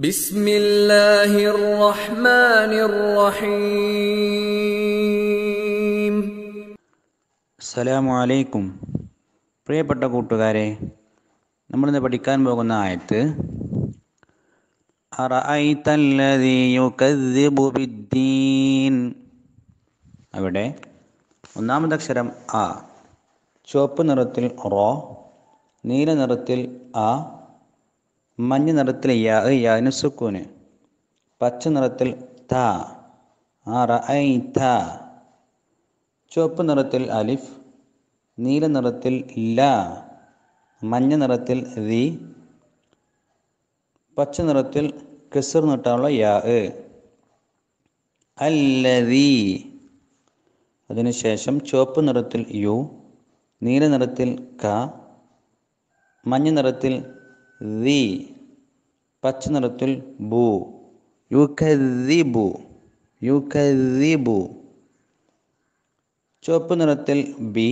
بسم പ്രിയപ്പെട്ട കൂട്ടുകാരെ നമ്മളിന്ന് പഠിക്കാൻ പോകുന്ന ആയത്ത് അവിടെ ഒന്നാമതക്ഷരം അക്ഷരം ആ ചുവപ്പ് നിറത്തിൽ റോ നീല നിറത്തിൽ ആ മഞ്ഞ നിറത്തിൽ യാ സുക്കൂന് പച്ച നിറത്തിൽ ത ചുവപ്പ് നിറത്തിൽ അലിഫ് നീല നിറത്തിൽ ല മഞ്ഞ നിറത്തിൽ റി പച്ച നിറത്തിൽ കിസർ നിട്ടാനുള്ള യാ അല്ലതി അതിനുശേഷം ചുവപ്പ് നിറത്തിൽ യു നീല നിറത്തിൽ ക മഞ്ഞ നിറത്തിൽ ദി പച്ച നിറത്തിൽ ബു യു ബു യു ബു ചുവപ്പ് നിറത്തിൽ ബി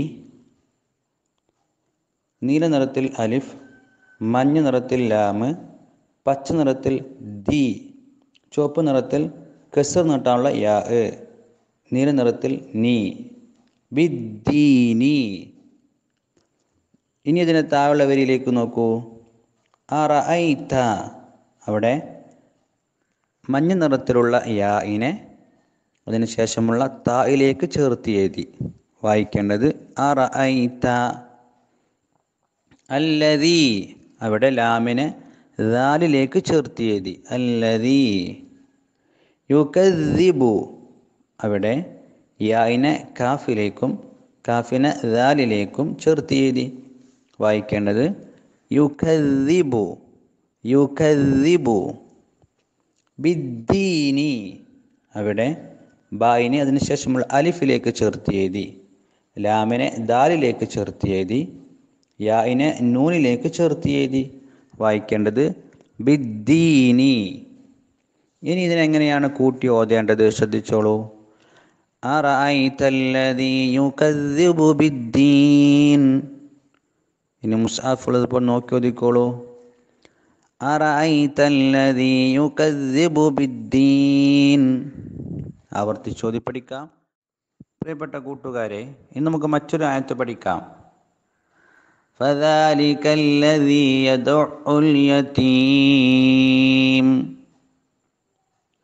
നീല നിറത്തിൽ അലിഫ് മഞ്ഞ നിറത്തിൽ ലാമ് പച്ച നിറത്തിൽ ദി ചുവപ്പ് നിറത്തിൽ കെസർ നട്ടാനുള്ള യാ നീല നിറത്തിൽ നീ ബിദ്ദീനി ഇനി ഇതിന് താഴെയുള്ള വരിയിലേക്ക് നോക്കൂ അറഅയ്ത അവിടെ മഞ്ഞ നിറത്തിലുള്ള യായിനെ അതിന് ശേഷമുള്ള തായിലേക്ക് ചേർത്ത് എഴുതി വായിക്കേണ്ടത് അറഅയ്ത അല്ലതി അവിടെ ലാമിനെ ദാലിലേക്ക് ചേർത്ത് എഴുതി അല്ലതി യുക്കദിബു അവിടെ യായിനെ കാഫിലേക്കും കാഫിനെ ദാലിലേക്കും ചേർത്ത് എഴുതി വായിക്കേണ്ടത് യുഖദിബു യുഖദിബു ബിദ്ദീനി അവിടെ ബായിനെ അതിനുശേഷമുള്ള അലിഫിലേക്ക് ചേർത്ത് എഴുതി ലാമിനെ ദാലിലേക്ക് ചേർത്ത് എഴുതി യായിനെ നൂനിലേക്ക് ചേർത്ത് എഴുതി വായിക്കേണ്ടത് ബിദ്ദീനി ഇനി ഇതിനെങ്ങനെയാണ് കൂട്ടി ഓതേണ്ടത് ശ്രദ്ധിച്ചോളൂ അറൈതല്ലദീ യുകദ്ദിബു ബിദ്ദീൻ ഇനി ഉള്ളത് ഇപ്പോൾ നോക്കി ഒതുക്കോളൂ ആവർത്തി പഠിക്കാം പ്രിയപ്പെട്ട കൂട്ടുകാരെ ഇന്ന് നമുക്ക് മറ്റൊരു ആയത്ത് പഠിക്കാം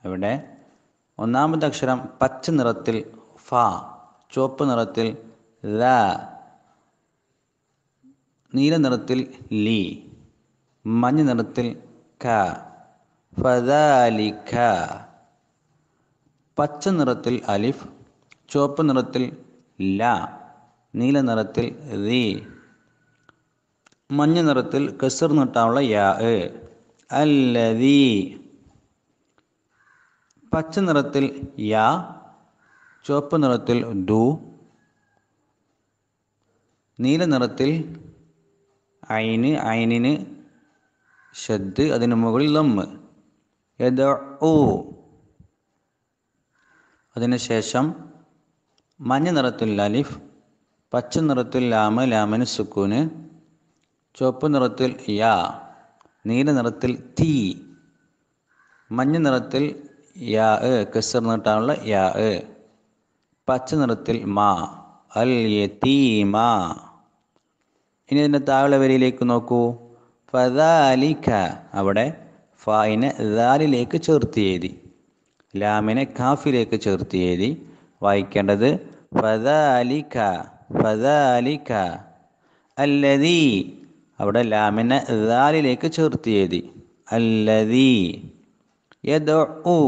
ഇവിടെ ഒന്നാമത്തെ അക്ഷരം പച്ച നിറത്തിൽ ഫ ചുവപ്പ് നിറത്തിൽ നീല നിറത്തിൽ ലി മഞ്ഞ നിറത്തിൽ ക ഫദാലിക പച്ച നിറത്തിൽ അലിഫ് ചുവപ്പ് നിറത്തിൽ ല നീല നിറത്തിൽ റി മഞ്ഞ നിറത്തിൽ കസർ നിട്ടാനുള്ള യാ അല്ലതി പച്ച നിറത്തിൽ യാ ചുവപ്പ് നിറത്തിൽ ദു നീല നിറത്തിൽ ഐന് ഐനിന് ഷദ് അതിന് മുകളിൽ ലമ്മ് യദഊ അതിനുശേഷം മഞ്ഞ നിറത്തിൽ അലിഫ് പച്ച നിറത്തിൽ ലാമ് ലാമന് സുക്കൂന് ചുവപ്പ് നിറത്തിൽ യാ നീല നിറത്തിൽ തീ മഞ്ഞ നിറത്തിൽ യാ കസർ നീട്ടാനുള്ള യാ പച്ച നിറത്തിൽ മാ അൽ യതീമാ ഇനി ഇതിൻ്റെ താഴെ വരിയിലേക്ക് നോക്കൂ ഫദാലിഖ അവിടെ ഫായിനെ ദാലിലേക്ക് ചേർത്ത് എഴുതി ലാമിനെ കാഫിലേക്ക് ചേർത്ത് എഴുതി വായിക്കേണ്ടത് ഫദാലിഖ ഫദാലിഖ അല്ലതി അവിടെ ലാമിനെ ദാലിലേക്ക് ചേർത്ത് എഴുതി അല്ലതി യദ് ഊ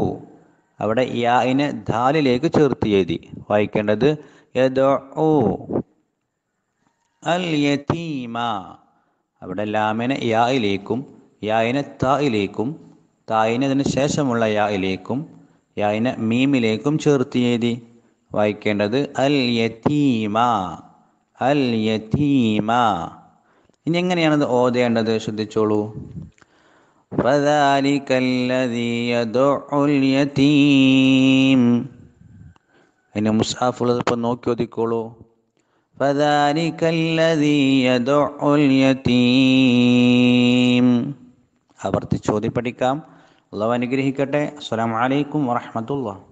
അവിടെ യാഇനെ ദാലിലേക്ക് ചേർത്ത് എഴുതി വായിക്കേണ്ടത് യദഉ അൽ യതീമ അവിടെ ലാമിനെ യായിലേക്കും യായിനെ തായിലേക്കും തായിനതിന് ശേഷമുള്ള യായിലേക്കും യായിനെ മീമിലേക്കും ചേർത്ത് എഴുതി വായിക്കേണ്ടത് അൽ യതീമ അൽ യതീമ ഇനി എങ്ങനെയാണത് ഓതേണ്ടത് ശ്രദ്ധിച്ചോളൂ അതിന് മുസാഫുള്ളത് ഇപ്പം നോക്കി ഒതുക്കോളൂ فذلك الذي يدع اليتيم ആവർത്തിച്ചോതി പഠിക്കാം അള്ളാഹു അനുഗ്രഹിക്കട്ടെ അസ്സലാമു അലൈക്കും